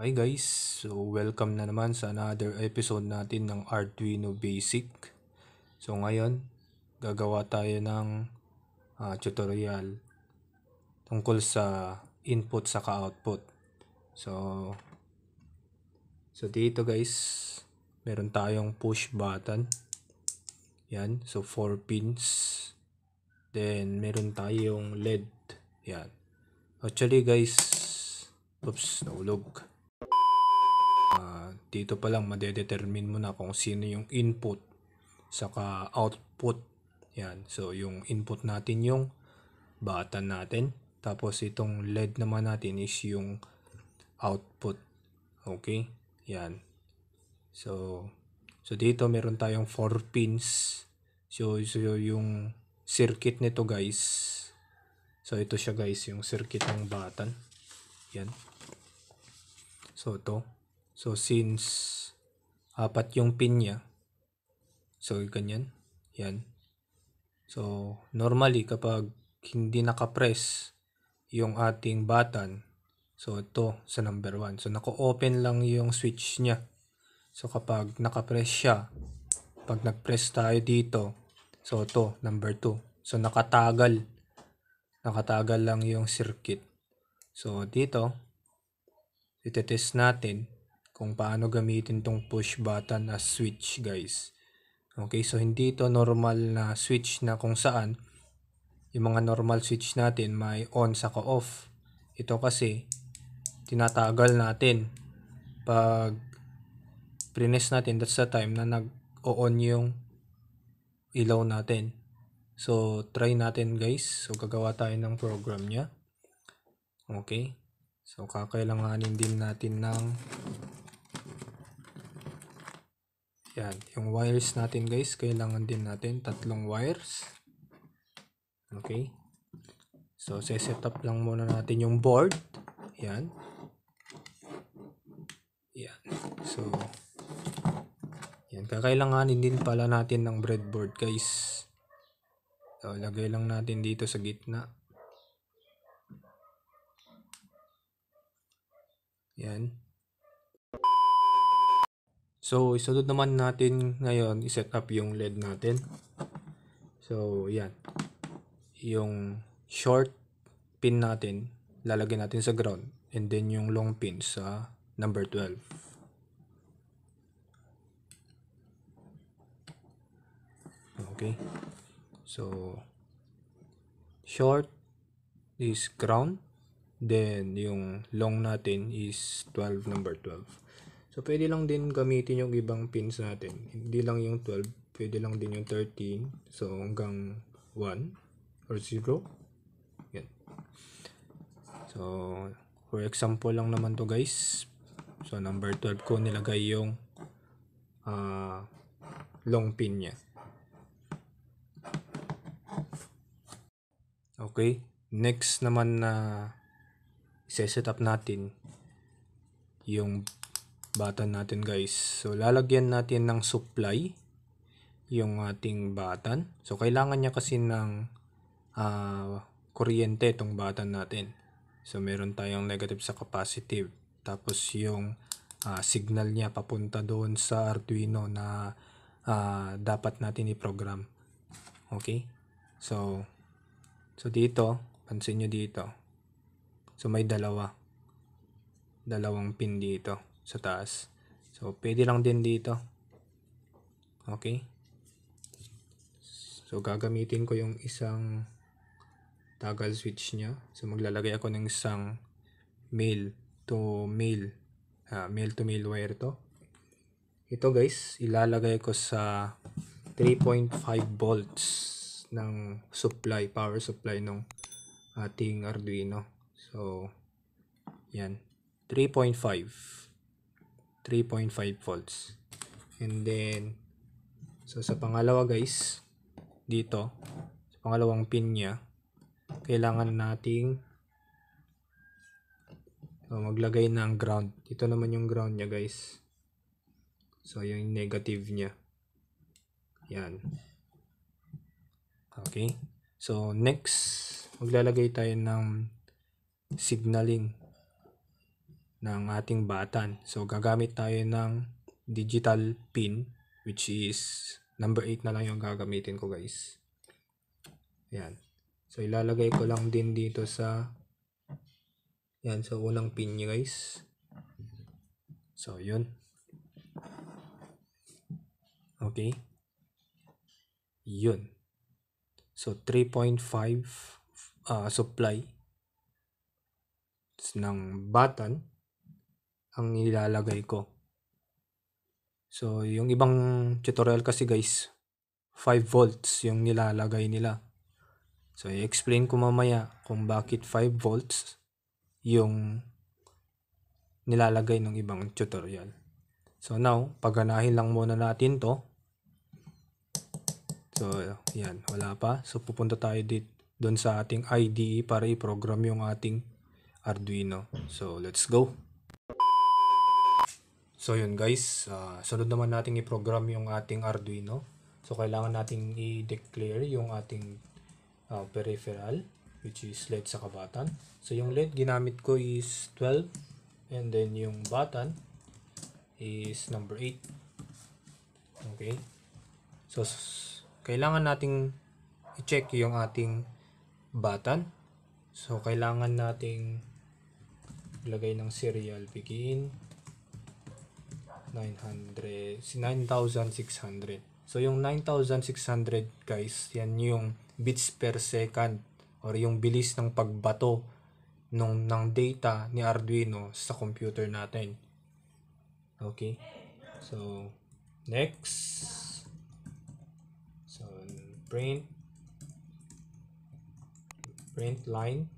Hi guys, so welcome na naman sa another episode natin ng Arduino Basic. So ngayon, gagawa tayo ng uh, tutorial tungkol sa input sa output. So So dito guys, meron tayong push button. Yan, so 4 pins. Then meron tayong LED. Yan. Actually guys, oops, nahulog. Uh, dito pa lang madedetermine mo na kung sino yung input saka output. Yan. So yung input natin yung button natin. Tapos itong LED naman natin is yung output. Okay? Yan. So so dito meron tayong 4 pins. So, so yung circuit nito guys So, ito siya guys, yung circuit ng button. Yan. So, ito. So, since apat yung pin niya, so, ganyan. Yan. So, normally, kapag hindi nakapress yung ating button, so, ito sa number 1. So, nako-open lang yung switch niya. So, kapag nakapress siya, pag nag-press tayo dito, so, ito, number 2. So, nakatagal. Nakatagal lang yung circuit. So, dito, itetest natin kung paano gamitin tong push button as switch guys. Okay, so hindi ito normal na switch na kung saan yung mga normal switch natin may on sa off. Ito kasi tinatagal natin pag prines natin that's the time na nag-on yung ilaw natin. So try natin guys. So gagawa tayo ng program niya. Okay. So kakailanganin din natin ng yan, yung wires natin guys, kailangan din natin tatlong wires. Okay. So, set up lang muna natin yung board. Yan. Yan. So, yan. Kakailanganin din pala natin ng breadboard guys. So, lagay lang natin dito sa gitna. Yan. So, isunod naman natin ngayon, iset up yung LED natin. So, yan. Yung short pin natin, lalagyan natin sa ground. And then yung long pin sa number 12. Okay. So, short is ground. Then, yung long natin is 12, number 12. So, pwede lang din gamitin yung ibang pins natin. Hindi lang yung 12, pwede lang din yung 13. So, hanggang 1 or 0. Yan. So, for example lang naman to guys. So, number 12 ko nilagay yung uh, long pin niya. Okay. Next naman na uh, set up natin yung bata natin guys. So lalagyan natin ng supply yung ating batan. So kailangan niya kasi ng uh, kuryente itong batan natin. So meron tayong negative sa capacitive. Tapos yung uh, signal niya papunta doon sa Arduino na uh, dapat natin i-program. Okay? So, so dito, pansin nyo dito. So may dalawa. Dalawang pin dito sa taas. So, pwede lang din dito. Okay? So, gagamitin ko yung isang toggle switch niya. So, maglalagay ako ng isang male to male. Uh, male to male wire to. Ito guys, ilalagay ko sa 3.5 volts ng supply, power supply ng ating Arduino. So, yan. 3.5 3.5 volts. And then, so sa pangalawa guys, dito, sa pangalawang pin niya, kailangan nating so maglagay ng ground. Dito naman yung ground niya guys. So yung negative niya. Yan. Okay. So next, maglalagay tayo ng signaling ng ating batan. So gagamit tayo ng digital pin which is number 8 na lang yung gagamitin ko guys. Ayan. So ilalagay ko lang din dito sa yan sa so, unang pin niya guys. So yun. Okay. Yun. So 3.5 uh, ah, supply ng button ang ilalagay ko. So, yung ibang tutorial kasi guys, 5 volts yung nilalagay nila. So, i-explain ko mamaya kung bakit 5 volts yung nilalagay ng ibang tutorial. So, now, paganahin lang muna natin to. So, yan. Wala pa. So, pupunta tayo dito doon sa ating IDE para i-program yung ating Arduino. So, let's go. So yun guys, uh, sunod naman nating i-program yung ating Arduino. So kailangan nating i-declare yung ating uh, peripheral which is LED sa kabatan. So yung LED ginamit ko is 12 and then yung button is number 8. Okay. So kailangan nating i-check yung ating button. So kailangan nating ilagay ng serial begin 900, 9,600. So, yung 9,600 guys, yan yung bits per second or yung bilis ng pagbato nung, ng data ni Arduino sa computer natin. Okay? So, next. So, print. Print line.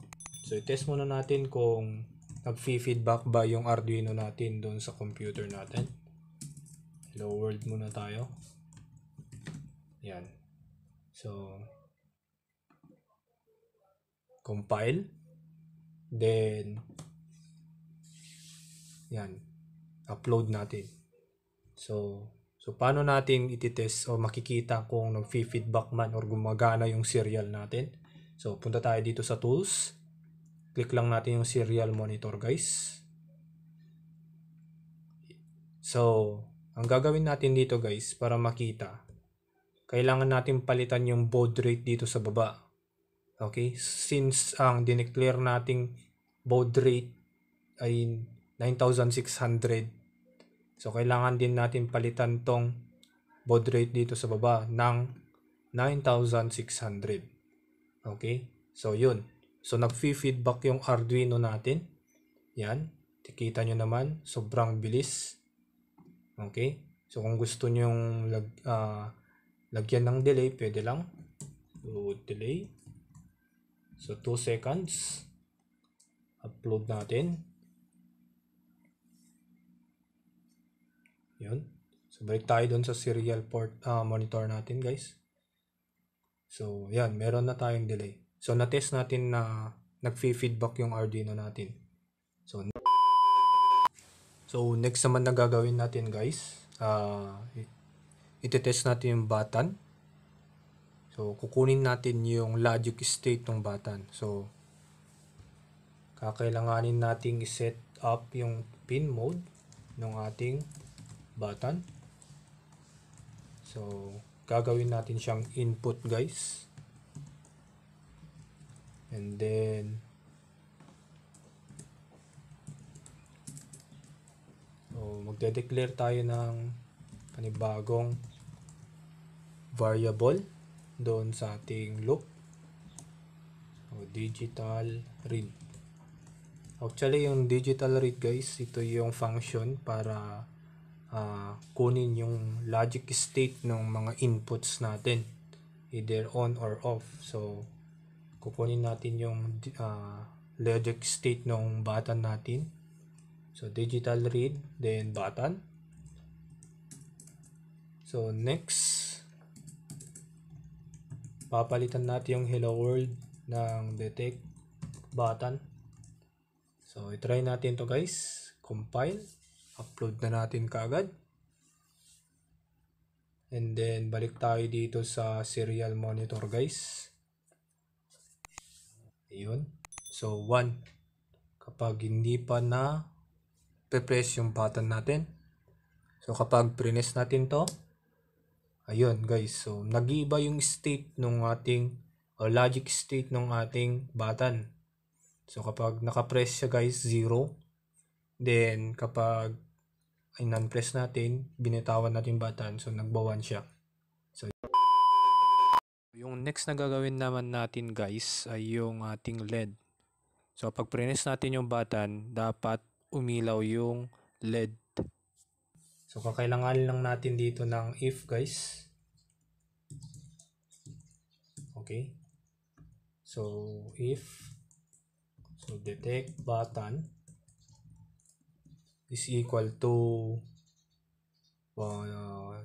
So, test muna natin kung nag-feedback ba yung Arduino natin doon sa computer natin. Hello world muna tayo. Yan. So, compile. Then, yan. Upload natin. So, so paano natin ititest o makikita kung nag-feedback man or gumagana yung serial natin? So, punta tayo dito sa tools. Click lang natin yung serial monitor guys. So, ang gagawin natin dito guys para makita, kailangan natin palitan yung baud rate dito sa baba. Okay? Since ang dineclare nating baud rate ay 9,600. So, kailangan din natin palitan tong baud rate dito sa baba ng 9,600. Okay? So, yun. So, nag-feedback yung Arduino natin. Yan. Tikita nyo naman. Sobrang bilis. Okay? So, kung gusto yung lag, uh, lagyan ng delay, pwede lang. So, delay. So, 2 seconds. Upload natin. Yun. So, balik tayo dun sa serial port uh, monitor natin, guys. So, yan. Meron na tayong delay. So, na-test natin na nag-feedback yung Arduino natin. So, So, next naman na gagawin natin guys, uh, itetest natin yung button. So, kukunin natin yung logic state ng button. So, kakailanganin nating i-set up yung pin mode ng ating button. So, gagawin natin siyang input guys. And then, So, magde-declare tayo ng panibagong variable doon sa ating loop. So, digital read. Actually, yung digital read guys, ito yung function para uh, kunin yung logic state ng mga inputs natin. Either on or off. So, kukunin natin yung uh, logic state ng button natin so digital read then button so next papalitan natin yung hello world ng detect button so itry natin to guys compile upload na natin kaagad and then balik tayo dito sa serial monitor guys ayun so 1 kapag hindi pa na pe-press yung button natin. So, kapag prines natin to, ayun guys, so nag iba yung state ng ating, or logic state ng ating button. So, kapag naka-press siya guys, 0. Then, kapag ay non-press natin, binitawan natin button, so nagbawan siya. So, yung next na gagawin naman natin guys ay yung ating LED. So pag prines natin yung button, dapat umilaw yung LED. So, kakailangan lang natin dito ng if guys. Okay. So, if so detect button is equal to uh,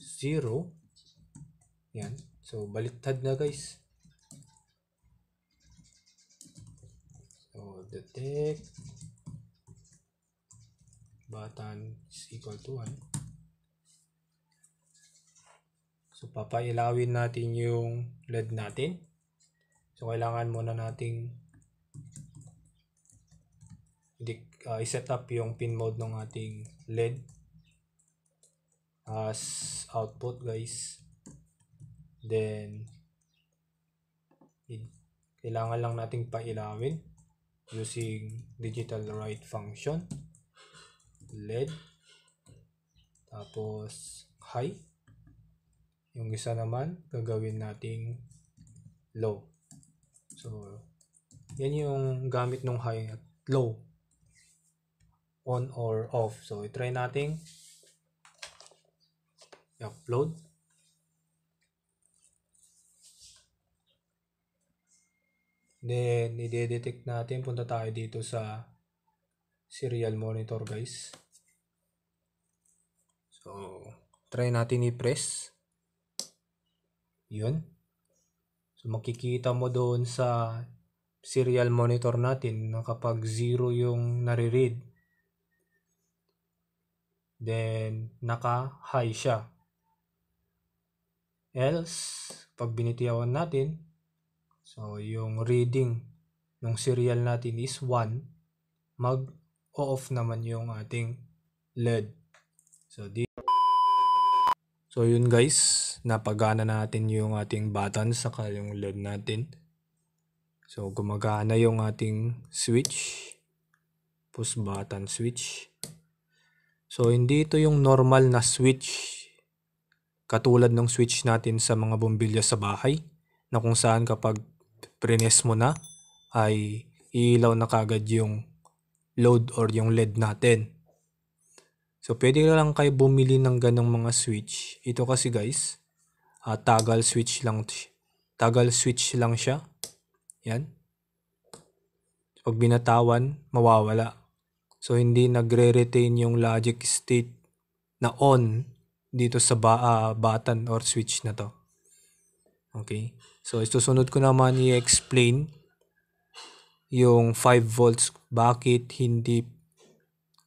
zero. yan so baliktad na guys so detect button is equal to 1. So, papailawin natin yung LED natin. So, kailangan muna nating uh, i-set up yung pin mode ng ating LED as output guys. Then, kailangan lang nating pailawin using digital write function led Tapos, high. Yung isa naman, gagawin nating low. So, yan yung gamit ng high at low. On or off. So, i-try nating i-upload. Then, i-detect natin. Punta tayo dito sa serial monitor guys so try natin i-press yun so makikita mo doon sa serial monitor natin na kapag 0 yung nare-read then naka high siya else pag binitiyawan natin so yung reading ng serial natin is 1 mag off naman yung ating LED. So, di So, yun guys. Napagana natin yung ating button saka yung LED natin. So, gumagana yung ating switch. Push button switch. So, hindi ito yung normal na switch. Katulad ng switch natin sa mga bombilya sa bahay na kung saan kapag prines mo na ay iilaw na kagad yung load or yung LED natin. So, pwede lang kayo bumili ng ganong mga switch. Ito kasi guys, uh, ah, tagal switch lang tagal switch lang siya. Yan. Pag binatawan, mawawala. So, hindi nagre-retain yung logic state na on dito sa ba uh, button or switch na to. Okay. So, ito sunod ko naman i-explain yung 5 volts bakit hindi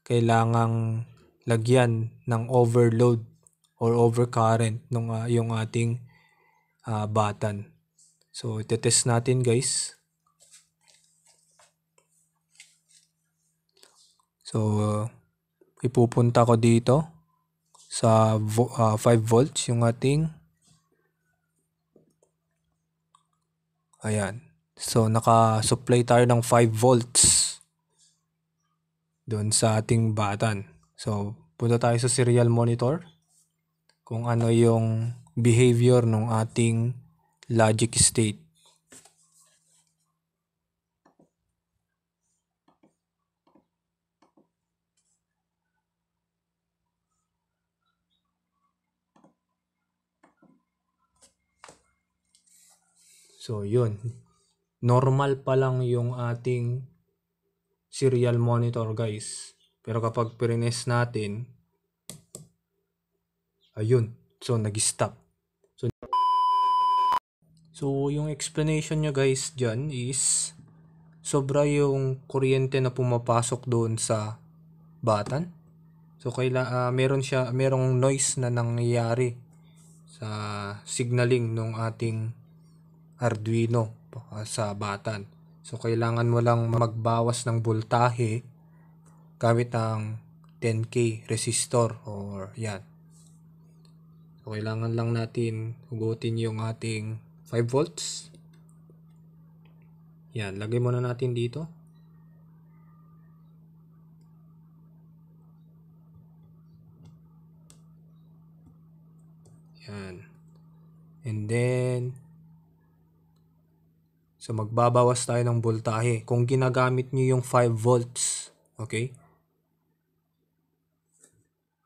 kailangang lagyan ng overload or overcurrent ng uh, ah, yung ating uh, button. So, test natin guys. So, uh, ipupunta ko dito sa vo uh, 5 volts yung ating ayan. So, naka-supply tayo ng 5 volts doon sa ating batan. So, punta tayo sa serial monitor kung ano yung behavior ng ating logic state. So, yun normal pa lang yung ating serial monitor guys. Pero kapag pirines natin, ayun, so nag-stop. So, so yung explanation nyo guys dyan is sobra yung kuryente na pumapasok doon sa button. So kaila uh, meron siya merong noise na nangyayari sa signaling ng ating Arduino uh, sa batan. So kailangan mo lang magbawas ng voltahe gamit ng 10K resistor or yan. So kailangan lang natin hugutin yung ating 5 volts. Yan, lagay muna natin dito. So magbabawas tayo ng boltahe kung ginagamit nyo yung 5 volts. Okay?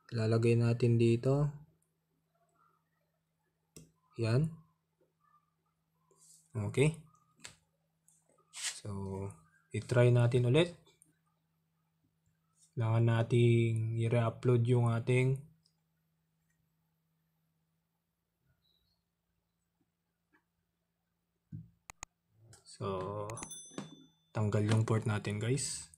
Lalagay natin dito. Yan. Okay. So, i-try natin ulit. Kailangan nating i-re-upload yung ating So, tanggal yung port natin guys.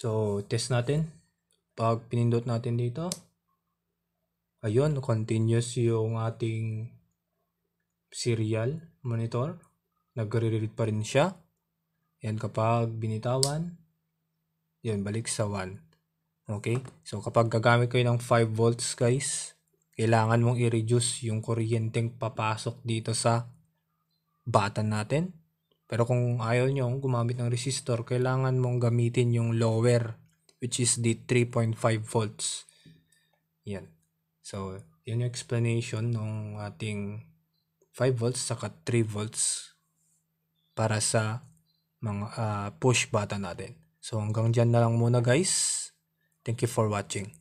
So, test natin. Pag pinindot natin dito, ayun, continuous yung ating serial monitor. Nagre-read pa rin siya. Yan kapag binitawan, yan balik sa 1. Okay? So kapag gagamit kayo ng 5 volts guys, kailangan mong i-reduce yung kuryenteng papasok dito sa button natin. Pero kung ayaw nyo gumamit ng resistor, kailangan mong gamitin yung lower which is the 3.5 volts. Yan. So, yun yung explanation ng ating 5 volts saka 3 volts para sa mga uh, push button natin. So, hanggang dyan na lang muna guys. Thank you for watching.